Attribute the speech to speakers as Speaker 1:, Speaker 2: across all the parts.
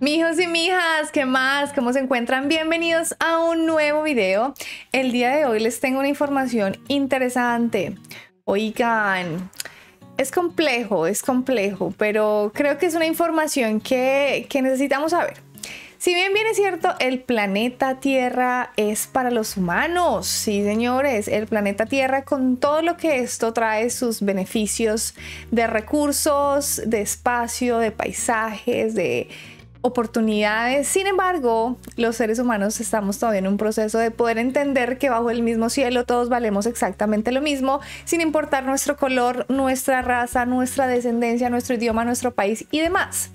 Speaker 1: Mijos y mijas, ¿qué más? ¿Cómo se encuentran? Bienvenidos a un nuevo video. El día de hoy les tengo una información interesante. Oigan, es complejo, es complejo, pero creo que es una información que, que necesitamos saber. Si bien bien es cierto, el planeta Tierra es para los humanos, sí señores, el planeta Tierra con todo lo que esto trae, sus beneficios de recursos, de espacio, de paisajes, de oportunidades. Sin embargo, los seres humanos estamos todavía en un proceso de poder entender que bajo el mismo cielo todos valemos exactamente lo mismo, sin importar nuestro color, nuestra raza, nuestra descendencia, nuestro idioma, nuestro país y demás.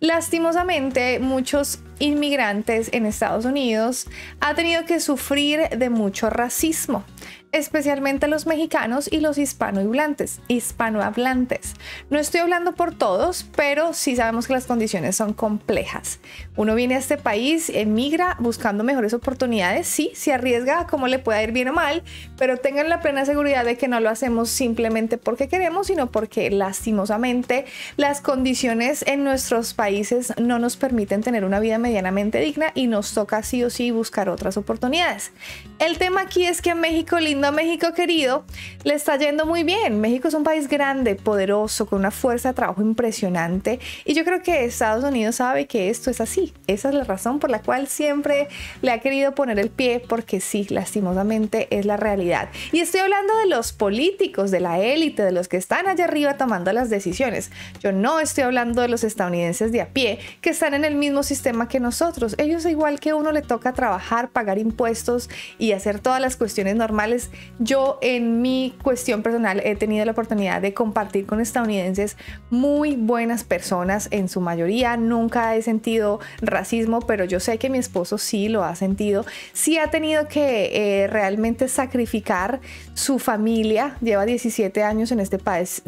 Speaker 1: Lastimosamente, muchos inmigrantes en Estados Unidos han tenido que sufrir de mucho racismo especialmente los mexicanos y los hispanohablantes. hispanohablantes. No estoy hablando por todos, pero sí sabemos que las condiciones son complejas. Uno viene a este país, emigra buscando mejores oportunidades, sí, se arriesga como le pueda ir bien o mal, pero tengan la plena seguridad de que no lo hacemos simplemente porque queremos, sino porque lastimosamente las condiciones en nuestros países no nos permiten tener una vida medianamente digna y nos toca sí o sí buscar otras oportunidades. El tema aquí es que en México lindo México querido, le está yendo muy bien. México es un país grande, poderoso, con una fuerza de trabajo impresionante y yo creo que Estados Unidos sabe que esto es así. Esa es la razón por la cual siempre le ha querido poner el pie porque sí, lastimosamente es la realidad. Y estoy hablando de los políticos, de la élite, de los que están allá arriba tomando las decisiones. Yo no estoy hablando de los estadounidenses de a pie que están en el mismo sistema que nosotros. Ellos igual que uno le toca trabajar, pagar impuestos y hacer todas las cuestiones normales yo en mi cuestión personal he tenido la oportunidad de compartir con estadounidenses muy buenas personas en su mayoría. Nunca he sentido racismo, pero yo sé que mi esposo sí lo ha sentido. Sí ha tenido que eh, realmente sacrificar su familia. Lleva 17 años en este país,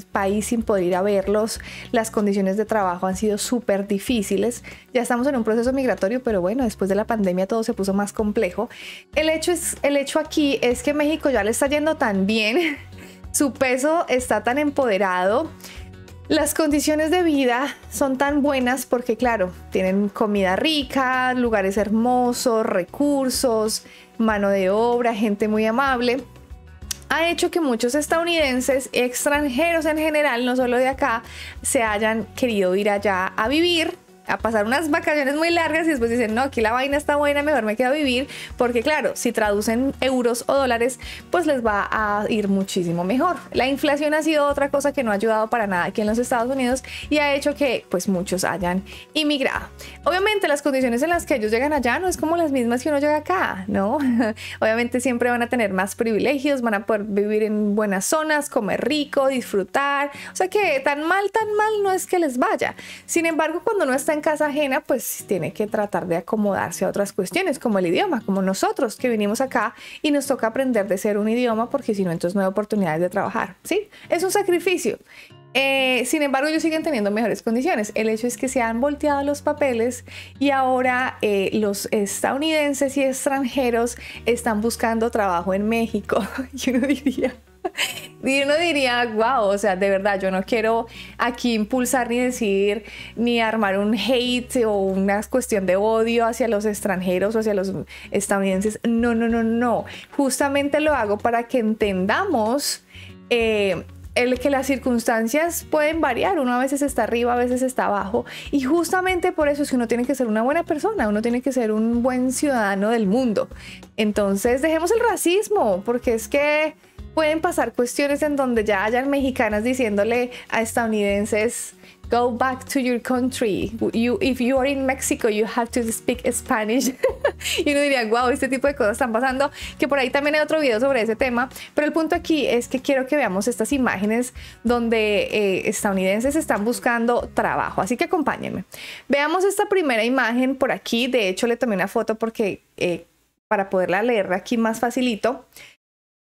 Speaker 1: sin poder ir a verlos. Las condiciones de trabajo han sido súper difíciles. Ya estamos en un proceso migratorio, pero bueno, después de la pandemia todo se puso más complejo. El hecho, es, el hecho aquí es que México ya le está yendo tan bien, su peso está tan empoderado, las condiciones de vida son tan buenas porque, claro, tienen comida rica, lugares hermosos, recursos, mano de obra, gente muy amable. Ha hecho que muchos estadounidenses, extranjeros en general, no solo de acá, se hayan querido ir allá a vivir a pasar unas vacaciones muy largas y después dicen, no, aquí la vaina está buena, mejor me quedo a vivir, porque claro, si traducen euros o dólares, pues les va a ir muchísimo mejor. La inflación ha sido otra cosa que no ha ayudado para nada aquí en los Estados Unidos y ha hecho que pues muchos hayan inmigrado. Obviamente las condiciones en las que ellos llegan allá no es como las mismas que uno llega acá, ¿no? Obviamente siempre van a tener más privilegios, van a poder vivir en buenas zonas, comer rico, disfrutar, o sea que tan mal, tan mal no es que les vaya. Sin embargo, cuando no está en casa ajena, pues tiene que tratar de acomodarse a otras cuestiones, como el idioma, como nosotros que venimos acá y nos toca aprender de ser un idioma, porque si no, entonces no hay oportunidades de trabajar, ¿sí? Es un sacrificio. Eh, sin embargo, ellos siguen teniendo mejores condiciones. El hecho es que se han volteado los papeles y ahora eh, los estadounidenses y extranjeros están buscando trabajo en México. Yo diría, Y uno diría, wow, o sea, de verdad, yo no quiero aquí impulsar ni decir, ni armar un hate o una cuestión de odio hacia los extranjeros o hacia los estadounidenses. No, no, no, no. Justamente lo hago para que entendamos eh, el que las circunstancias pueden variar, uno a veces está arriba, a veces está abajo, y justamente por eso es que uno tiene que ser una buena persona, uno tiene que ser un buen ciudadano del mundo. Entonces, dejemos el racismo, porque es que pueden pasar cuestiones en donde ya hayan mexicanas diciéndole a estadounidenses, go back to your country. You, if you are in Mexico, you have to speak Spanish. y uno diría, wow, este tipo de cosas están pasando. Que por ahí también hay otro video sobre ese tema. Pero el punto aquí es que quiero que veamos estas imágenes donde eh, estadounidenses están buscando trabajo. Así que acompáñenme. Veamos esta primera imagen por aquí. De hecho, le tomé una foto porque eh, para poderla leer aquí más facilito.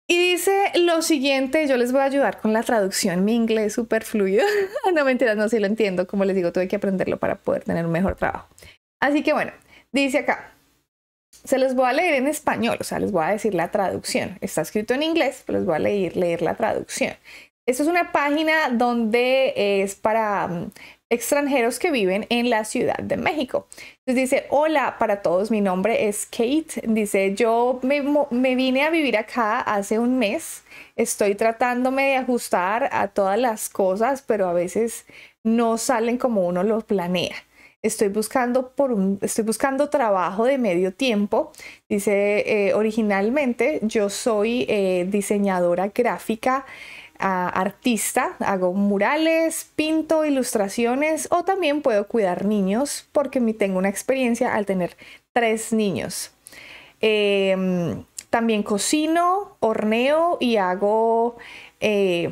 Speaker 1: Y dice lo siguiente, yo les voy a ayudar con la traducción, mi inglés súper fluido. no mentiras, no sé, sí lo entiendo, como les digo, tuve que aprenderlo para poder tener un mejor trabajo. Así que bueno, dice acá, se los voy a leer en español, o sea, les voy a decir la traducción. Está escrito en inglés, pero les voy a leer, leer la traducción. Esto es una página donde es para mm, extranjeros que viven en la Ciudad de México. dice, hola para todos, mi nombre es Kate. Dice, yo me, vine a vivir acá hace un mes. Estoy tratándome de ajustar a todas las cosas, pero a veces no salen como uno lo planea. Estoy buscando, por estoy buscando trabajo de medio tiempo. Dice, eh, originalmente yo soy eh, diseñadora gráfica artista, hago murales, pinto ilustraciones o también puedo cuidar niños porque tengo una experiencia al tener tres niños. Em, también cocino, horneo y hago eh,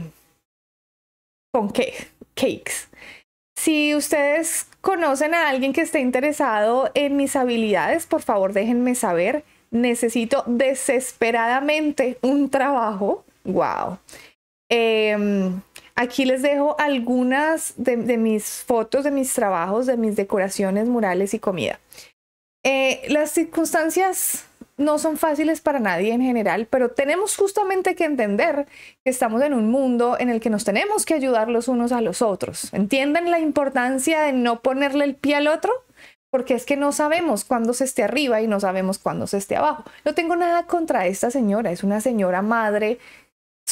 Speaker 1: con qué? cakes. Si ustedes conocen a alguien que esté interesado en mis habilidades, por favor déjenme saber. Necesito desesperadamente un trabajo. ¡Wow! Em, aquí les dejo algunas de, mis fotos, de mis trabajos, de mis decoraciones, murales y comida. Eh, las circunstancias no son fáciles para nadie en general, pero tenemos justamente que entender que estamos en un mundo en el que nos tenemos que ayudar los unos a los otros. ¿Entienden la importancia de no ponerle el pie al otro? Porque es que no sabemos cuándo se esté arriba y no sabemos cuándo se esté abajo. No tengo nada contra esta señora, es una señora madre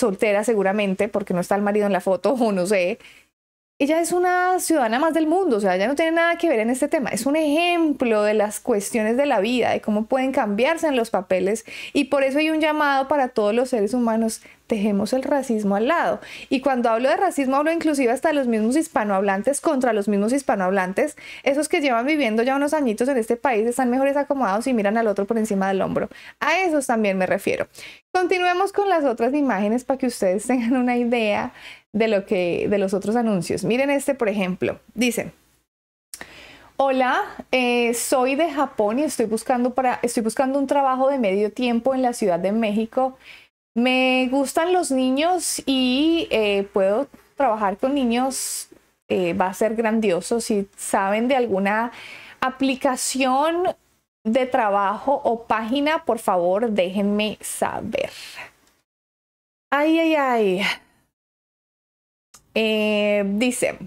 Speaker 1: soltera seguramente porque no está el marido en la foto o no sé, ella es una ciudadana más del mundo, o sea, ella no tiene nada que ver en este tema. Es un ejemplo de las cuestiones de la vida, de cómo pueden cambiarse en los papeles y por eso hay un llamado para todos los seres humanos, dejemos el racismo al lado. Y cuando hablo de racismo hablo inclusive hasta de los mismos hispanohablantes contra los mismos hispanohablantes, esos que llevan viviendo ya unos añitos en este país están mejores acomodados y miran al otro por encima del hombro. A esos también me refiero. Continuemos con las otras imágenes para que ustedes tengan una idea de, lo que, de los otros anuncios. Miren este, por ejemplo. Dice, hola, eh, soy de Japón y estoy buscando, para, estoy buscando un trabajo de medio tiempo en la Ciudad de México. Me gustan los niños y eh, puedo trabajar con niños. Eh, va a ser grandioso. Si saben de alguna aplicación de trabajo o página, por favor, déjenme saber. Ay, ay, ay. Eh, dice,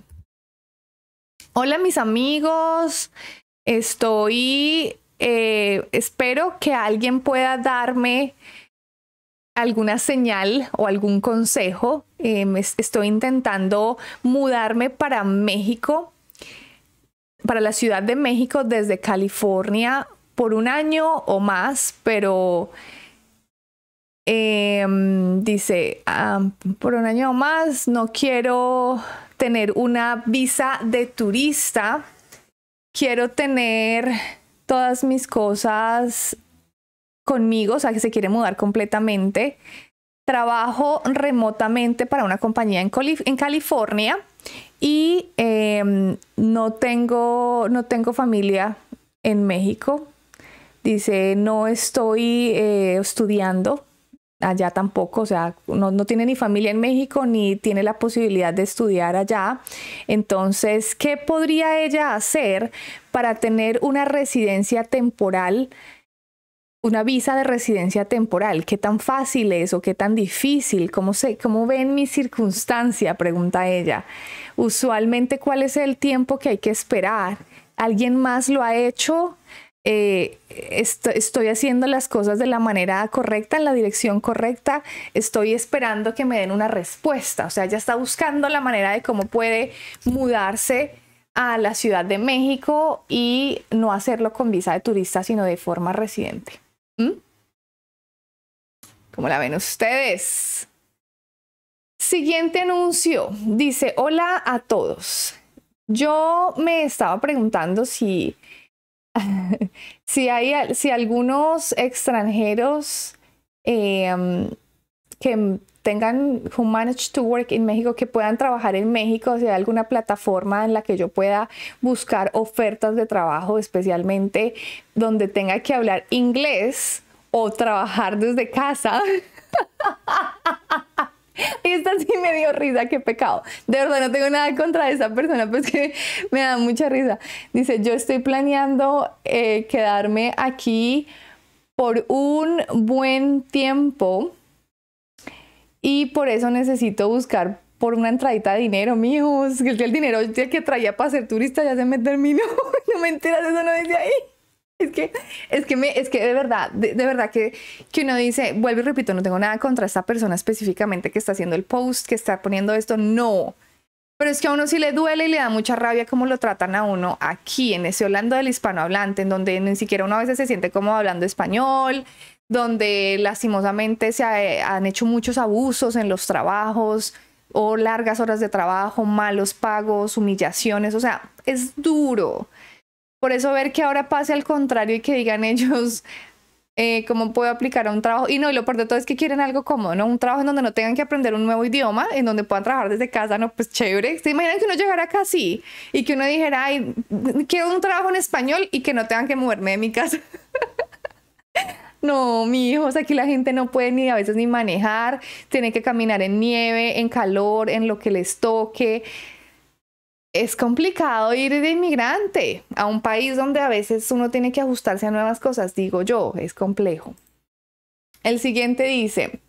Speaker 1: hola mis amigos, estoy, eh, espero que alguien pueda darme alguna señal o algún consejo. Eh, estoy intentando mudarme para México, para la Ciudad de México desde California por un año o más, pero Em, dice, ah, por un año más no quiero tener una visa de turista, quiero tener todas mis cosas conmigo, o sea que se quiere mudar completamente. Trabajo remotamente para una compañía en, California y em, no, tengo, familia en México. Dice, no estoy eh, estudiando, allá tampoco, o sea, no, tiene ni familia en México ni tiene la posibilidad de estudiar allá. Entonces, ¿qué podría ella hacer para tener una residencia temporal? una visa de residencia temporal, ¿qué tan fácil es o qué tan difícil? ¿Cómo, se, cómo ven mi circunstancia? Pregunta ella. Usualmente, ¿cuál es el tiempo que hay que esperar? ¿Alguien más lo ha hecho? Eh, estoy haciendo las cosas de la manera correcta, en la dirección correcta, estoy esperando que me den una respuesta, o sea, ya está buscando la manera de cómo puede mudarse a la Ciudad de México y no hacerlo con visa de turista, sino de forma residente. ¿Mm? ¿Cómo la ven ustedes? Siguiente anuncio. Dice, hola a todos. Yo me estaba preguntando si si hay si algunos extranjeros eh, um, que tengan who manage to work in México que puedan trabajar en México, si hay alguna plataforma en la que yo pueda buscar ofertas de trabajo, especialmente donde tenga que hablar inglés o trabajar desde casa. Y esta sí me dio risa, qué pecado. De verdad, no tengo nada contra esa persona, pues que me da mucha risa. Dice, yo estoy planeando eh, quedarme aquí por un buen tiempo y por eso necesito buscar por una entradita de dinero, mijos. El, el dinero que traía para ser turista ya se me terminó. no me enteras, eso no dice ahí. Es que, es que, me, es que de verdad, de, verdad que, que uno dice, vuelvo y repito, no tengo nada contra esta persona específicamente que está haciendo el post, que está poniendo esto, no. Pero es que a uno sí le duele y le da mucha rabia cómo lo tratan a uno aquí, en ese Holanda del hispanohablante, en donde ni siquiera uno a veces se siente como hablando español, donde lastimosamente se eh, han hecho muchos abusos en los trabajos o largas horas de trabajo, malos pagos, humillaciones, o sea, es duro. Por eso ver que ahora pase al contrario y que digan ellos eh, cómo puedo aplicar a un trabajo. Y no, y lo peor de todo es que quieren algo cómodo, ¿no? Un trabajo en donde no tengan que aprender un nuevo idioma, en donde puedan trabajar desde casa, ¿no? Pues chévere. ¿Se imaginan que uno llegara acá así y que uno dijera, ay, quiero un trabajo en español y que no tengan que moverme de mi casa? No, mi hijo, o sea, aquí la gente no puede ni a veces ni manejar, tiene que caminar en nieve, en calor, en lo que les toque es complicado ir de inmigrante a un país donde a veces uno tiene que ajustarse a nuevas cosas, digo yo, es complejo. El siguiente dice,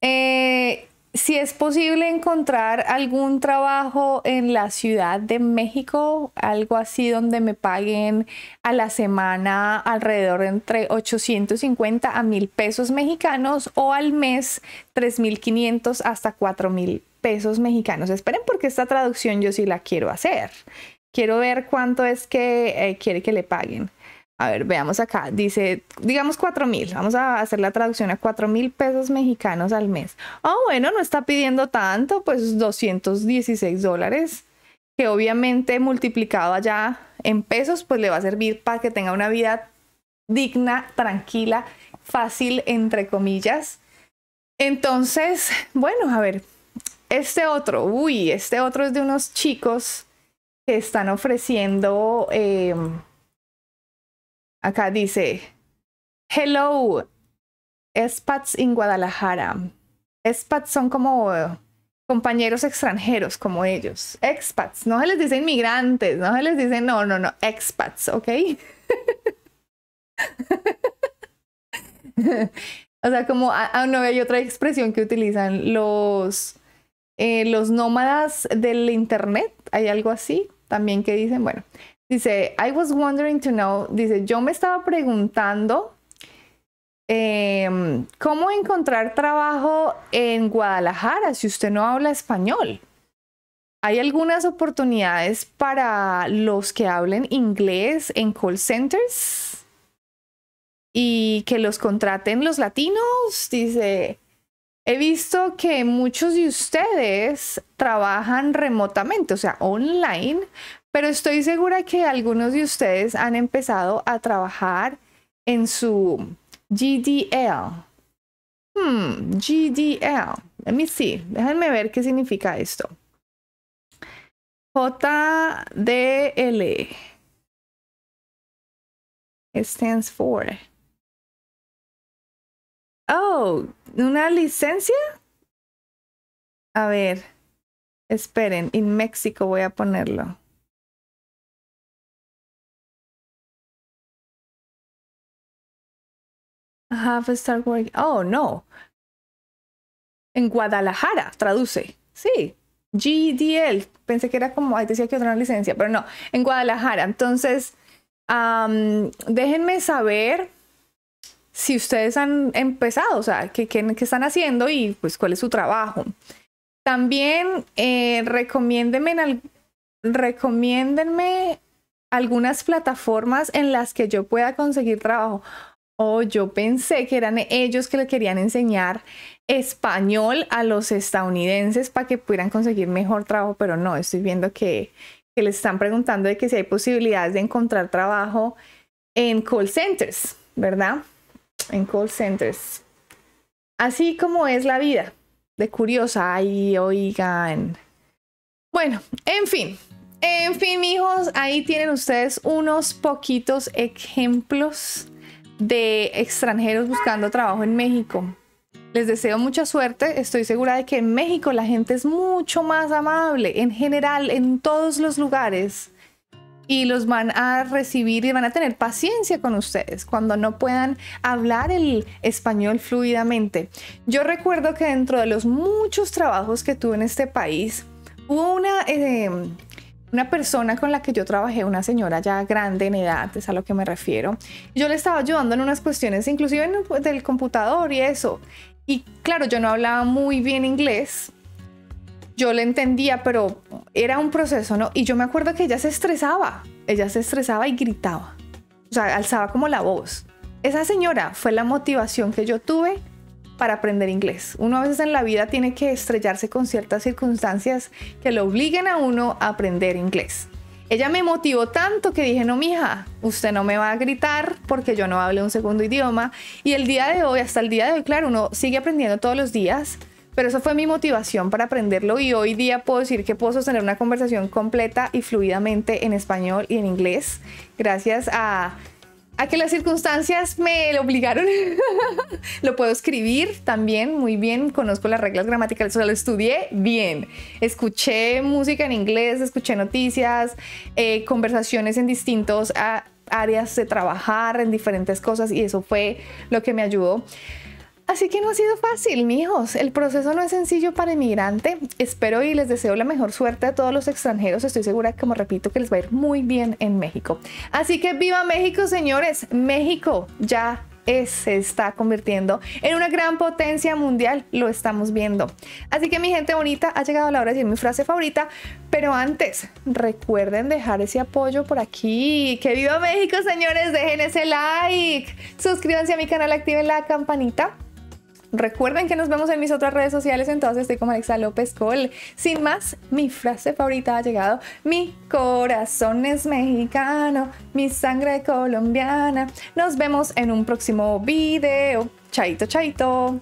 Speaker 1: eh, si es posible encontrar algún trabajo en la Ciudad de México, algo así donde me paguen a la semana alrededor de entre 850 a 1000 pesos mexicanos o al mes 3500 hasta 4000 pesos mexicanos. Esperen porque esta traducción yo sí la quiero hacer. Quiero ver cuánto es que eh, quiere que le paguen. A ver, veamos acá. Dice, digamos 4000 mil. Vamos a hacer la traducción a cuatro mil pesos mexicanos al mes. Oh, bueno, no está pidiendo tanto, pues 216 dólares. Que obviamente multiplicado allá en pesos, pues le va a servir para que tenga una vida digna, tranquila, fácil, entre comillas. Entonces, bueno, a ver, este otro, uy, este otro es de unos chicos que están ofreciendo, em, acá dice, hello, expats en Guadalajara. Expats son como compañeros extranjeros como ellos. Expats, no se les dice inmigrantes, no se les dice, no, no, no, expats, ¿ok? o sea, como aún no hay otra expresión que utilizan los eh, los nómadas del Internet, hay algo así también que dicen, bueno, dice, I was wondering to know, dice, yo me estaba preguntando em, cómo encontrar trabajo en Guadalajara si usted no habla español. Hay algunas oportunidades para los que hablen inglés en call centers y que los contraten los latinos, dice. He visto que muchos de ustedes trabajan remotamente, o sea, online, pero estoy segura que algunos de ustedes han empezado a trabajar en su GDL. Hmm, GDL. Let me see. Déjenme ver qué significa esto. JDL. It stands for Oh, ¿una licencia? A ver. Esperen, en México voy a ponerlo. have Oh, no. En Guadalajara, traduce. Sí. GDL. Pensé que era como, ahí decía que otra licencia, pero no. En Guadalajara. Entonces, déjenme saber si ustedes han empezado, o sea, qué, están haciendo y pues cuál es su trabajo. También eh, recomiéndenme, algunas plataformas en las que yo pueda conseguir trabajo. O yo pensé que eran ellos que le querían enseñar español a los estadounidenses para que pudieran conseguir mejor trabajo, pero no, estoy viendo que, que les están preguntando de que si hay posibilidades de encontrar trabajo en call centers, ¿verdad? en call centers. Así como es la vida de curiosa. Ay, oigan. Bueno, en fin. En fin, hijos, ahí tienen ustedes unos poquitos ejemplos de extranjeros buscando trabajo en México. Les deseo mucha suerte. Estoy segura de que en México la gente es mucho más amable, en general, en todos los lugares y los van a recibir y van a tener paciencia con ustedes cuando no puedan hablar el español fluidamente. Yo recuerdo que dentro de los muchos trabajos que tuve en este país, hubo una, eh, una persona con la que yo trabajé, una señora ya grande en edad, es a lo que me refiero. Yo le estaba ayudando en unas cuestiones, inclusive en, del computador y eso. Y claro, yo no hablaba muy bien inglés, yo le entendía, pero era un proceso, ¿no? Y yo me acuerdo que ella se estresaba, ella se estresaba y gritaba, o sea, alzaba como la voz. Esa señora fue la motivación que yo tuve para aprender inglés. Uno a veces en la vida tiene que estrellarse con ciertas circunstancias que lo obliguen a uno a aprender inglés. Ella me motivó tanto que dije, no, mija, usted no me va a gritar porque yo no hablo un segundo idioma. Y el día de hoy, hasta el día de hoy, claro, uno sigue aprendiendo todos los días, pero eso fue mi motivación para aprenderlo y hoy día puedo decir que puedo sostener una conversación completa y fluidamente en español y en inglés gracias a, que las circunstancias me lo obligaron. lo puedo escribir también muy bien, conozco las reglas gramaticales, o lo estudié bien. Escuché música en inglés, escuché noticias, eh, conversaciones en distintos... áreas de trabajar en diferentes cosas y eso fue lo que me ayudó. Así que no ha sido fácil, mijos. El proceso no es sencillo para inmigrante. Espero y les deseo la mejor suerte a todos los extranjeros. Estoy segura, como repito, que les va a ir muy bien en México. Así que viva México, señores. México ya se está convirtiendo en una gran potencia mundial, lo estamos viendo. Así que mi gente bonita, ha llegado la hora de decir mi frase favorita, pero antes recuerden dejar ese apoyo por aquí. ¡Que viva México, señores! Dejen ese like, suscríbanse a mi canal, activen la campanita Recuerden que nos vemos en mis otras redes sociales, entonces estoy como Alexa López Col. Sin más, mi frase favorita ha llegado. Mi corazón es mexicano, mi sangre colombiana. Nos vemos en un próximo video. Chaito, chaito.